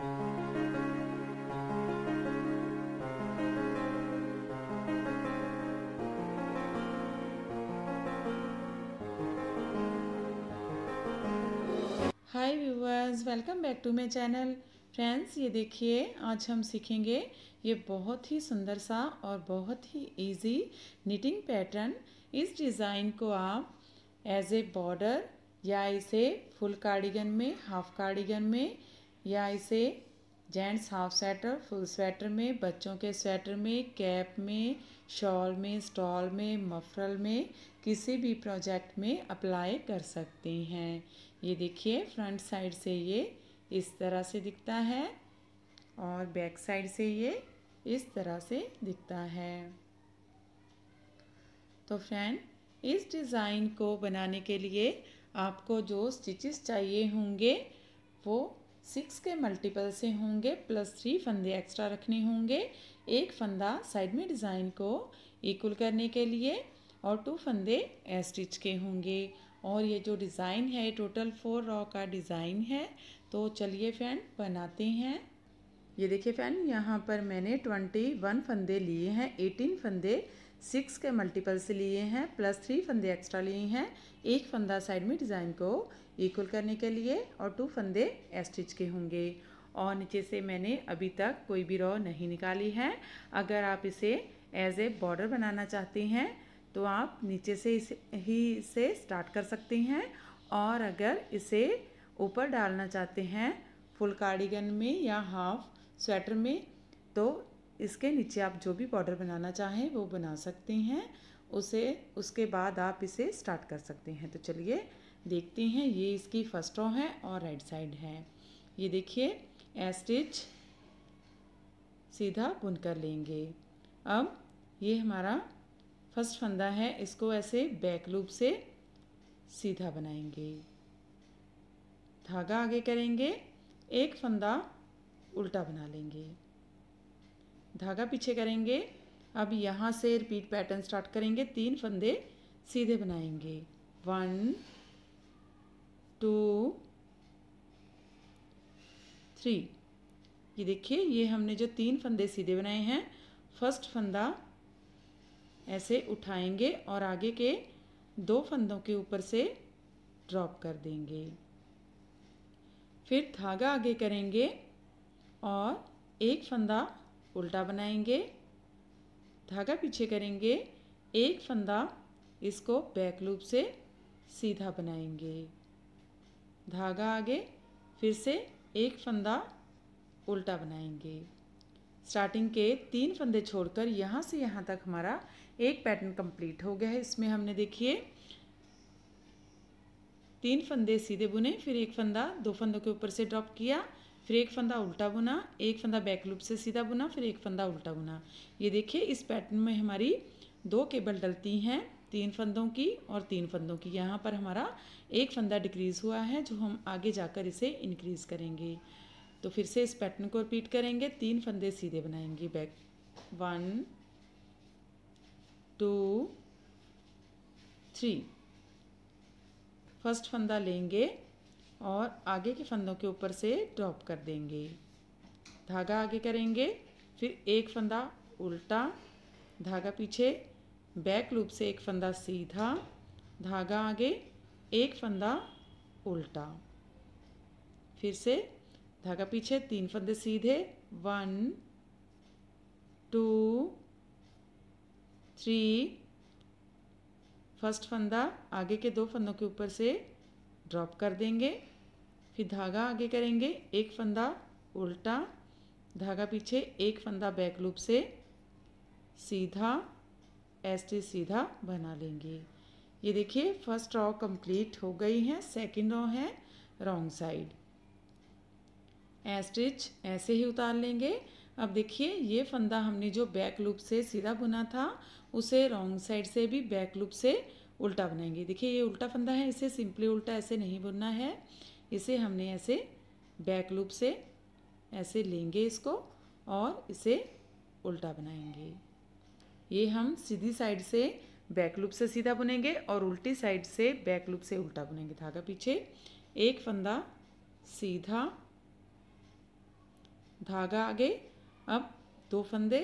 hi viewers welcome back to my channel friends ये देखिए आज हम सीखेंगे ये बहुत ही सुंदर सा और बहुत ही इजी निटिंग पैटर्न इस डिज़ाइन को आप एज ए बॉर्डर या इसे फुल कार्डिगन में हाफ कार्डिगन में या इसे gents half sweater full sweater में बच्चों के स्वेटर में कैप में शॉल में स्टॉल में मफरल में किसी भी प्रोजेक्ट में अप्लाई कर सकते हैं ये देखिए फ्रंट साइड से ये इस तरह से दिखता है और बैक साइड से ये इस तरह से दिखता है तो फ्रेंड इस डिज़ाइन को बनाने के लिए आपको जो स्टिचेस चाहिए होंगे वो सिक्स के मल्टीपल से होंगे प्लस थ्री फंदे एक्स्ट्रा रखने होंगे एक फंदा साइड में डिज़ाइन को इक्वल करने के लिए और टू फंदे स्टिच के होंगे और ये जो डिज़ाइन है टोटल फोर रॉ का डिज़ाइन है तो चलिए फ्रेंड बनाते हैं ये देखिए फ्रेंड यहाँ पर मैंने ट्वेंटी वन फंदे लिए हैं एटीन फंदे सिक्स के मल्टीपल से लिए हैं प्लस थ्री फंदे एक्स्ट्रा लिए हैं एक फंदा साइड में डिज़ाइन को इक्वल करने के लिए और टू फंदे एस्टिच के होंगे और नीचे से मैंने अभी तक कोई भी रॉ नहीं निकाली है अगर आप इसे एज ए बॉर्डर बनाना चाहती हैं तो आप नीचे से इसे ही से स्टार्ट कर सकती हैं और अगर इसे ऊपर डालना चाहते हैं फुल कार्डिगन में या हाफ स्वेटर में तो इसके नीचे आप जो भी बॉर्डर बनाना चाहें वो बना सकते हैं उसे उसके बाद आप इसे स्टार्ट कर सकते हैं तो चलिए देखते हैं ये इसकी फर्स्ट रो है और राइट साइड है ये देखिए ए स्टिच सीधा बुन कर लेंगे अब ये हमारा फर्स्ट फंदा है इसको ऐसे बैक लूप से सीधा बनाएंगे धागा आगे करेंगे एक फंदा उल्टा बना लेंगे धागा पीछे करेंगे अब यहाँ से रिपीट पैटर्न स्टार्ट करेंगे तीन फंदे सीधे बनाएंगे वन टू थ्री ये देखिए ये हमने जो तीन फंदे सीधे बनाए हैं फर्स्ट फंदा ऐसे उठाएंगे और आगे के दो फंदों के ऊपर से ड्रॉप कर देंगे फिर धागा आगे करेंगे और एक फंदा उल्टा बनाएंगे धागा पीछे करेंगे एक फंदा इसको बैक लूप से सीधा बनाएंगे धागा आगे फिर से एक फंदा उल्टा बनाएंगे स्टार्टिंग के तीन फंदे छोड़कर यहाँ से यहाँ तक हमारा एक पैटर्न कंप्लीट हो गया है इसमें हमने देखिए तीन फंदे सीधे बुने फिर एक फंदा दो फंदों के ऊपर से ड्रॉप किया फिर एक फंदा उल्टा बुना एक फंदा बैक लूप से सीधा बुना फिर एक फंदा उल्टा बुना ये देखिए इस पैटर्न में हमारी दो केबल डलती हैं तीन फंदों की और तीन फंदों की यहाँ पर हमारा एक फंदा डिक्रीज़ हुआ है जो हम आगे जाकर इसे इंक्रीज़ करेंगे तो फिर से इस पैटर्न को रिपीट करेंगे तीन फंदे सीधे बनाएंगे back one two three first फंदा लेंगे और आगे के फंदों के ऊपर से ड्रॉप कर देंगे धागा आगे करेंगे फिर एक फंदा उल्टा धागा पीछे बैक लूप से एक फंदा सीधा धागा आगे एक फंदा उल्टा फिर से धागा पीछे तीन फंदे सीधे वन टू थ्री फर्स्ट फंदा आगे के दो फंदों के ऊपर से ड्रॉप कर देंगे फिर धागा आगे करेंगे एक फंदा उल्टा धागा पीछे एक फंदा बैक लूप से सीधा ऐसे सीधा बना लेंगे ये देखिए फर्स्ट रॉ कंप्लीट हो गई है सेकंड रॉ है रॉन्ग साइड ए स्टिच ऐसे ही उतार लेंगे अब देखिए ये फंदा हमने जो बैक लूप से सीधा बुना था उसे रॉन्ग साइड से भी बैक लूप से उल्टा बनाएंगे देखिए ये उल्टा फंदा है इसे सिंपली उल्टा ऐसे नहीं बुनना है इसे हमने ऐसे बैक लूप से ऐसे लेंगे इसको और इसे उल्टा बनाएंगे ये हम सीधी साइड से बैक लूप से सीधा बुनेंगे और उल्टी साइड से बैक लूप से उल्टा बुनेंगे धागा पीछे एक फंदा सीधा धागा आगे अब दो फंदे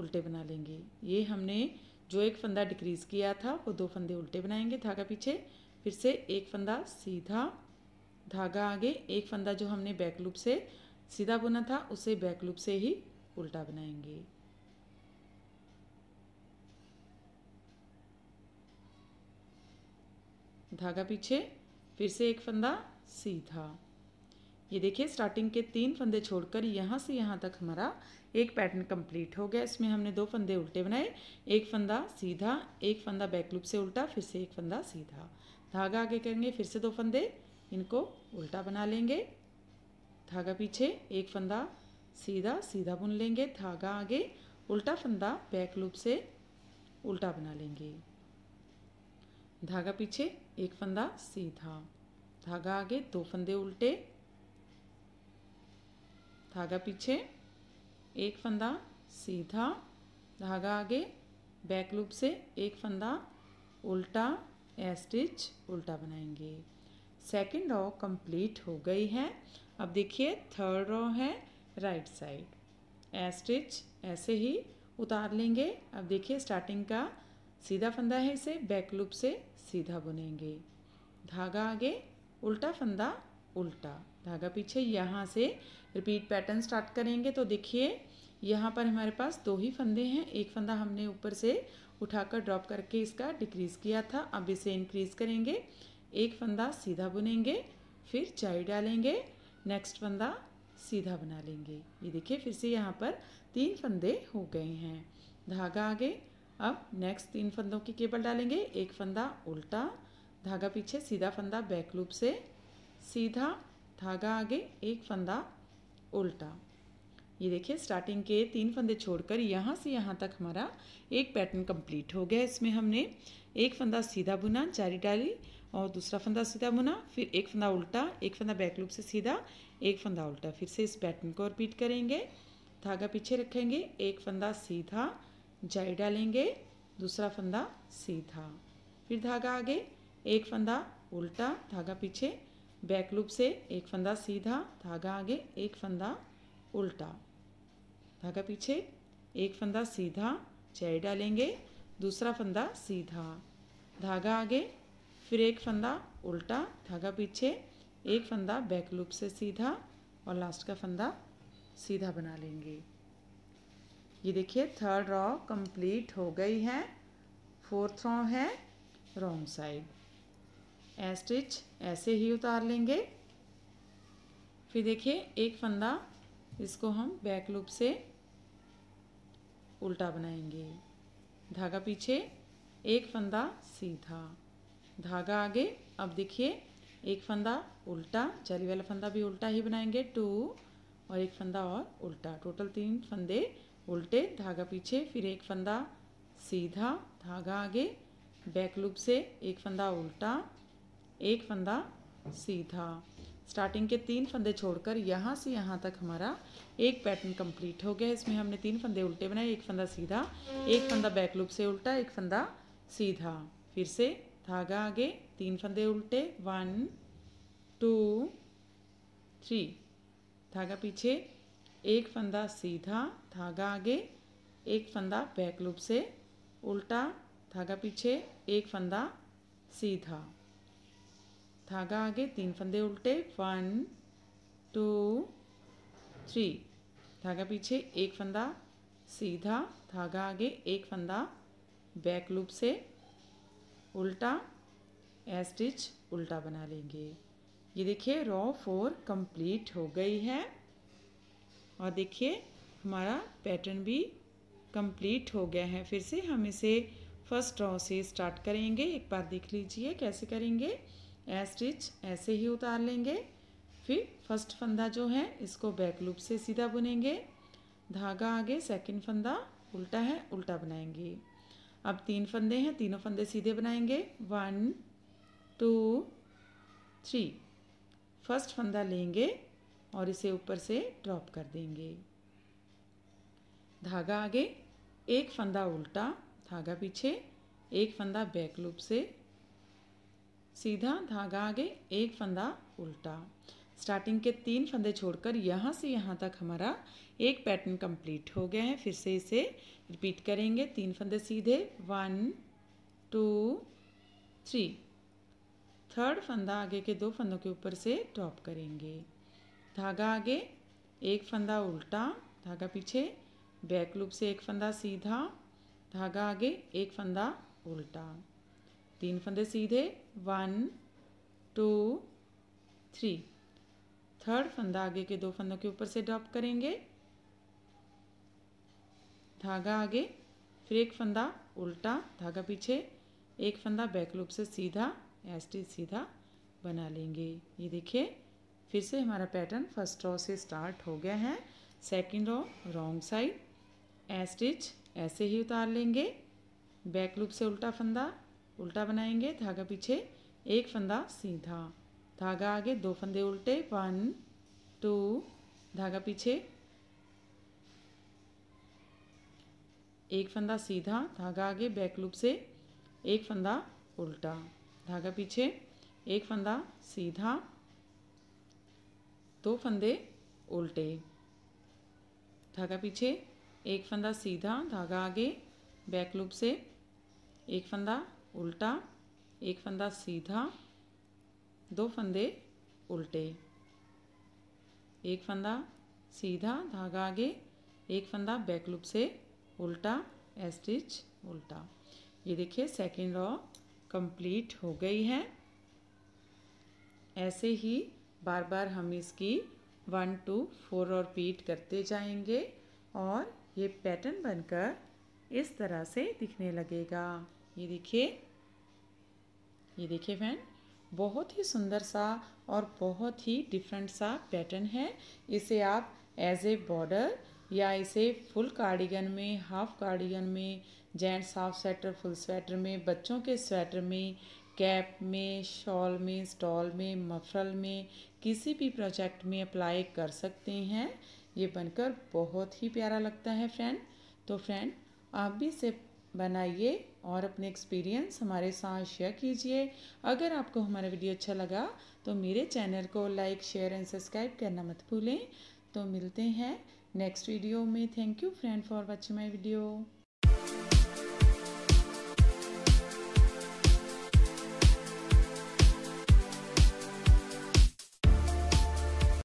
उल्टे बना लेंगे ये हमने जो एक फंदा डिक्रीज़ किया था वो दो फंदे उल्टे बनाएंगे धागा पीछे फिर से एक फंदा सीधा धागा आगे एक फंदा जो हमने बैक लूप से सीधा बुना था उसे बैक लूप से ही उल्टा बनाएंगे धागा पीछे फिर से एक फंदा सीधा ये देखिए स्टार्टिंग के तीन फंदे छोड़कर यहाँ से यहाँ तक हमारा एक पैटर्न कंप्लीट हो गया इसमें हमने दो फंदे उल्टे बनाए एक फंदा सीधा एक फंदा बैक लूप से उल्टा फिर से एक फंदा सीधा धागा आगे करेंगे फिर से दो फंदे इनको उल्टा बना लेंगे धागा पीछे एक फंदा सीधा सीधा बुन लेंगे धागा आगे उल्टा फंदा बैक लूप से उल्टा बना लेंगे धागा पीछे एक फंदा सीधा धागा आगे दो फंदे उल्टे धागा पीछे एक फंदा सीधा धागा आगे बैक लूप से एक फंदा उल्टा एस्टिच उल्टा बनाएंगे सेकेंड रॉ कंप्लीट हो गई है अब देखिए थर्ड रॉ है राइट साइड ए स्टिच ऐसे ही उतार लेंगे अब देखिए स्टार्टिंग का सीधा फंदा है इसे बैक लूप से सीधा बुनेंगे धागा आगे उल्टा फंदा उल्टा धागा पीछे यहाँ से रिपीट पैटर्न स्टार्ट करेंगे तो देखिए यहाँ पर हमारे पास दो ही फंदे हैं एक फंदा हमने ऊपर से उठाकर ड्रॉप करके इसका डिक्रीज़ किया था अब इसे इंक्रीज़ करेंगे एक फंदा सीधा बुनेंगे फिर चाई डालेंगे नेक्स्ट फंदा सीधा बना लेंगे ये देखिए फिर से यहाँ पर तीन फंदे हो गए हैं धागा आगे अब नेक्स्ट तीन फंदों की केबल डालेंगे एक फंदा उल्टा धागा पीछे सीधा फंदा बैक लूप से सीधा धागा आगे एक फंदा उल्टा ये देखिए स्टार्टिंग के तीन फंदे छोड़कर यहाँ से यहाँ तक हमारा एक पैटर्न कंप्लीट हो गया इसमें हमने एक फंदा सीधा बुना जारी डाली और दूसरा फंदा सीधा बुना फिर एक फंदा उल्टा एक फंदा बैक लूप से सीधा एक फंदा उल्टा फिर से इस पैटर्न को रिपीट करेंगे धागा पीछे रखेंगे एक फंदा सीधा जारी डालेंगे दूसरा फंदा सीधा फिर धागा आगे एक फंदा उल्टा धागा पीछे बैक लूप से एक फंदा सीधा धागा आगे एक फंदा उल्टा धागा पीछे एक फंदा सीधा चैड़ी डालेंगे दूसरा फंदा सीधा धागा आगे फिर एक फंदा उल्टा धागा पीछे एक फंदा बैक लूप से सीधा और लास्ट का फंदा सीधा बना लेंगे ये देखिए थर्ड रॉ कंप्लीट हो गई है फोर्थ रॉ है रॉन्ग साइड ए स्टिच ऐसे ही उतार लेंगे फिर देखिए एक फंदा इसको हम बैक लूप से उल्टा बनाएंगे धागा पीछे एक फंदा सीधा धागा आगे अब देखिए एक फंदा उल्टा जाली वाला फंदा भी उल्टा ही बनाएंगे टू और एक फंदा और उल्टा टोटल तीन फंदे उल्टे धागा पीछे फिर एक फंदा सीधा धागा आगे बैक लूप से एक फंदा उल्टा एक फंदा सीधा स्टार्टिंग के तीन फंदे छोड़कर यहाँ से यहाँ तक हमारा एक पैटर्न कंप्लीट हो गया इसमें हमने तीन फंदे उल्टे बनाए एक फंदा सीधा एक फंदा बैक लूप से उल्टा एक फंदा सीधा फिर से धागा आगे तीन फंदे उल्टे वन टू थ्री धागा पीछे एक फंदा सीधा धागा आगे एक फंदा बैक लूप से उल्टा धागा पीछे एक फंदा सीधा धागा आगे तीन फंदे उल्टे वन टू थ्री धागा पीछे एक फंदा सीधा धागा आगे एक फंदा बैक लूप से उल्टा स्टिच उल्टा बना लेंगे ये देखिए रॉ फोर कंप्लीट हो गई है और देखिए हमारा पैटर्न भी कंप्लीट हो गया है फिर से हम इसे फर्स्ट रॉ से स्टार्ट करेंगे एक बार देख लीजिए कैसे करेंगे ए स्टिच ऐसे ही उतार लेंगे फिर फर्स्ट फंदा जो है इसको बैक लूप से सीधा बुनेंगे धागा आगे सेकंड फंदा उल्टा है उल्टा बनाएंगे अब तीन फंदे हैं तीनों फंदे सीधे बनाएंगे वन टू थ्री फर्स्ट फंदा लेंगे और इसे ऊपर से ड्रॉप कर देंगे धागा आगे एक फंदा उल्टा धागा पीछे एक फंदा बैक लूप से सीधा धागा आगे एक फंदा उल्टा स्टार्टिंग के तीन फंदे छोड़कर यहाँ से यहाँ तक हमारा एक पैटर्न कंप्लीट हो गया है फिर से इसे रिपीट करेंगे तीन फंदे सीधे वन टू थ्री थर्ड फंदा आगे के दो फंदों के ऊपर से टॉप करेंगे धागा आगे एक फंदा उल्टा धागा पीछे बैक लूप से एक फंदा सीधा धागा आगे एक फंदा उल्टा तीन फंदे सीधे वन टू थ्री थर्ड फंदा आगे के दो फंदों के ऊपर से ड्रॉप करेंगे धागा आगे फिर एक फंदा उल्टा धागा पीछे एक फंदा बैक लूप से सीधा एसटी सीधा बना लेंगे ये देखिए फिर से हमारा पैटर्न फर्स्ट रॉ से स्टार्ट हो गया है second row wrong side a stitch ऐसे ही उतार लेंगे बैक लूप से उल्टा फंदा उल्टा बनाएंगे धागा पीछे एक फंदा सीधा धागा आगे दो फंदे उल्टे वन टू धागा पीछे एक फंदा सीधा धागा आगे बैक लूप से एक फंदा उल्टा धागा पीछे एक फंदा सीधा दो फंदे उल्टे धागा पीछे एक फंदा सीधा धागा आगे बैक लूप से एक फंदा उल्टा एक फंदा सीधा दो फंदे उल्टे एक फंदा सीधा धागा आगे एक फंदा बैक लूप से उल्टा स्टिच उल्टा ये देखिए सेकेंड रॉ कंप्लीट हो गई है ऐसे ही बार बार हम इसकी वन टू फोर और पीट करते जाएंगे और ये पैटर्न बनकर इस तरह से दिखने लगेगा ये देखिए ये देखिए फ्रेंड बहुत ही सुंदर सा और बहुत ही डिफरेंट सा पैटर्न है इसे आप एज ए बॉर्डर या इसे फुल कार्डिगन में हाफ कार्डिगन में gents half sweater full sweater में बच्चों के स्वेटर में कैप में शॉल में स्टॉल में मफरल में किसी भी प्रोजेक्ट में अप्लाई कर सकते हैं ये बनकर बहुत ही प्यारा लगता है फ्रेंड तो फ्रेंड आप भी इसे बनाइए और अपने एक्सपीरियंस हमारे साथ शेयर कीजिए अगर आपको हमारा वीडियो अच्छा लगा तो मेरे चैनल को लाइक शेयर एंड सब्सक्राइब करना मत भूलें तो मिलते हैं नेक्स्ट वीडियो में thank you friend for watching my video